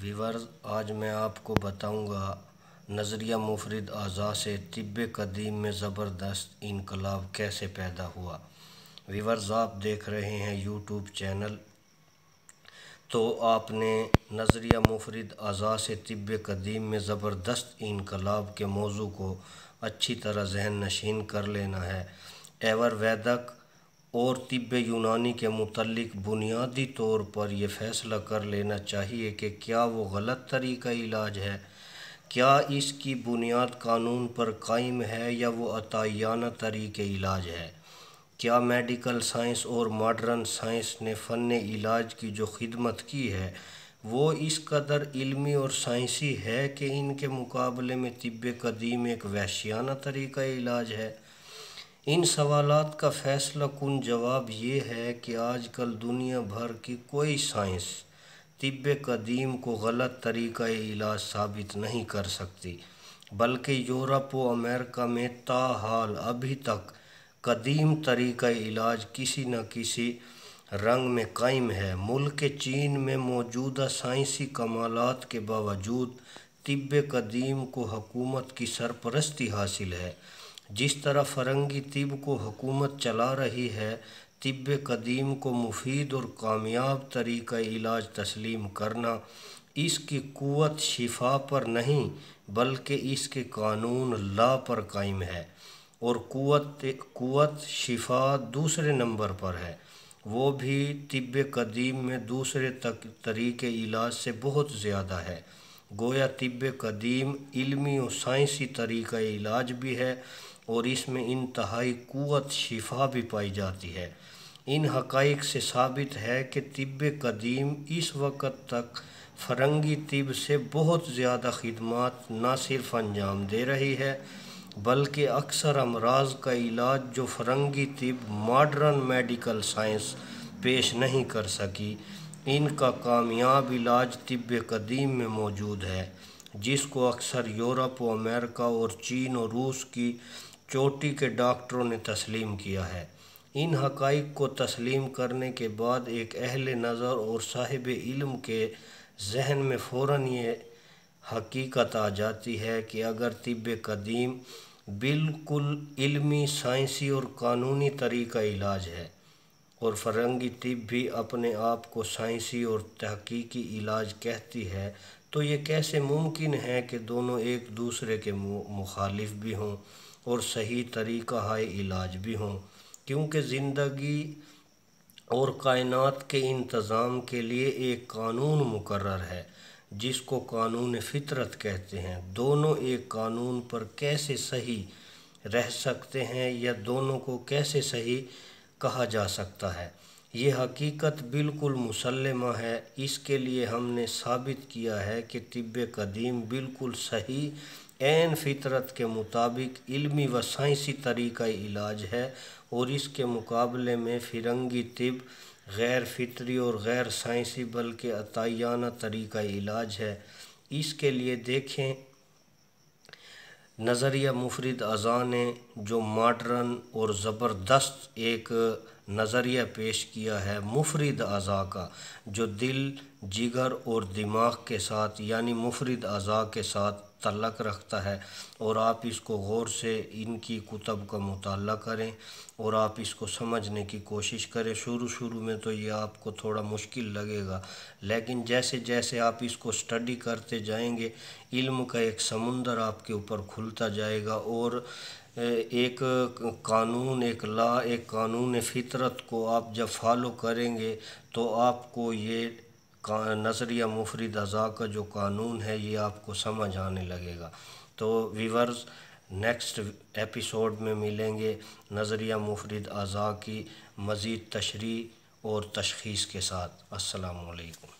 viewers आज मैं आपको बताऊंगा नज़रिया मुफरद आज़ा से तिब कदीम में ज़बरदस्त इनकलाब कैसे पैदा हुआ वीवर्स आप देख रहे हैं यूट्यूब चैनल तो आपने नज़रिया मुफरद आज़ा से तिब कदीम में ज़बरदस्त इनकलाब के मौजू को अच्छी तरह जहन नशीन कर लेना है एवर वैदक और तिब यूनानी के मतलब बुनियादी तौर पर यह फ़ैसला कर लेना चाहिए कि क्या वो गलत तरीका इलाज है क्या इसकी बुनियाद कानून पर कायम है या वो अतायाना तरीके इलाज है क्या मेडिकल साइंस और मॉडर्न साइंस ने फ़न इलाज की जो खिदमत की है वो इस कदर इल्मी और साइंसी है कि इनके मुकाबले में तिब कदीम एक वैश्याना तरीका इलाज है इन सवाल का फ़ैसला कन जवाब ये है कि आजकल दुनिया भर की कोई साइंस तिब कदीम को गलत तरीक़ा इलाज साबित नहीं कर सकती बल्कि यूरोप व अमेरिका में ताहाल अभी तक कदीम तरीक़ा इलाज किसी न किसी रंग में कायम है मुल्क चीन में मौजूदा साइंसी कमालत के बावजूद तिब कदीम को हकूमत की सरपरस्ती हासिल है जिस तरह फ़रंगी तिब को हुकूमत चला रही है तिब कदीम को मुफीद और कामयाब तरीका इलाज तस्लीम करना इसकी कुत शिफा पर नहीं बल्कि इसके कानून ला पर कायम है और कुत कुत शिफा दूसरे नंबर पर है वो भी तिब कदीम में दूसरे तक तरीके इलाज से बहुत ज़्यादा है गोया तिब कदीम इलमी और साइंसी तरीका इलाज भी है और इसमें इंतहाई क़ुत शिफा भी पाई जाती है इन हक़ाइक से साबित है कि तिब कदीम इस वक्त तक फरंगी तिब से बहुत ज़्यादा खदमात न सिर्फ अंजाम दे रही है बल्कि अक्सर अमराज का इलाज जो फरंगी तिब मॉडर्न मेडिकल साइंस पेश नहीं कर सकी इनका कामयाब इलाज तिब कदीम में मौजूद है जिसको अक्सर यूरोप अमेरिका और चीन और रूस की चोटी के डॉक्टरों ने तस्लीम किया है इन हक़ को तस्लीम करने के बाद एक अहल नज़र और साहिब इल्म के जहन में फ़ौर ये हकीकत आ जाती है कि अगर तिब कदीम बिल्कुल इल्मी साइंसी और कानूनी तरीका इलाज है और फरंगी तिब भी अपने आप को साइंसी और तहकीकी इलाज कहती है तो ये कैसे मुमकिन है कि दोनों एक दूसरे के मुखालिफ भी हों और सही तरीका है इलाज भी हों क्योंकि ज़िंदगी और कायनात के इंतज़ाम के लिए एक कानून मुकर्र है जिसको कानून फितरत कहते हैं दोनों एक कानून पर कैसे सही रह सकते हैं या दोनों को कैसे सही कहा जा सकता है ये हकीकत बिल्कुल मुसलमा है इसके लिए हमने साबित किया है कि तिब कदीम बिल्कुल सही एन फितरत के मुताबिक इल्मी व साइंसी तरीका इलाज है और इसके मुकाबले में फिरंगी तिब गैर फितरी और गैर साइंसी बल्कि अतायाना तरीका इलाज है इसके लिए देखें नज़रिया मुफरद अज़ान जो मॉडर्न और ज़बरदस्त एक नज़रिया पेश किया है मुफरद अज़ा का जो दिल जिगर और दिमाग के साथ यानी मुफरद अज़ा के साथ तलक रखता है और आप इसको गौर से इनकी कुतब का मुताल करें और आप इसको समझने की कोशिश करें शुरू शुरू में तो ये आपको थोड़ा मुश्किल लगेगा लेकिन जैसे जैसे आप इसको स्टडी करते जाएंगे इल्म का एक समुंदर आपके ऊपर खुलता जाएगा और एक कानून एक ला एक कानून फितरत को आप जब फॉलो करेंगे तो आपको ये नजरिया मुफरद अज़ा का जो कानून है ये आपको समझ आने लगेगा तो वीवर्स नेक्स्ट एपिसोड में मिलेंगे नजरिया मुफरद अज़ा की मज़ीद तशरी और तशखीस के साथ असलकम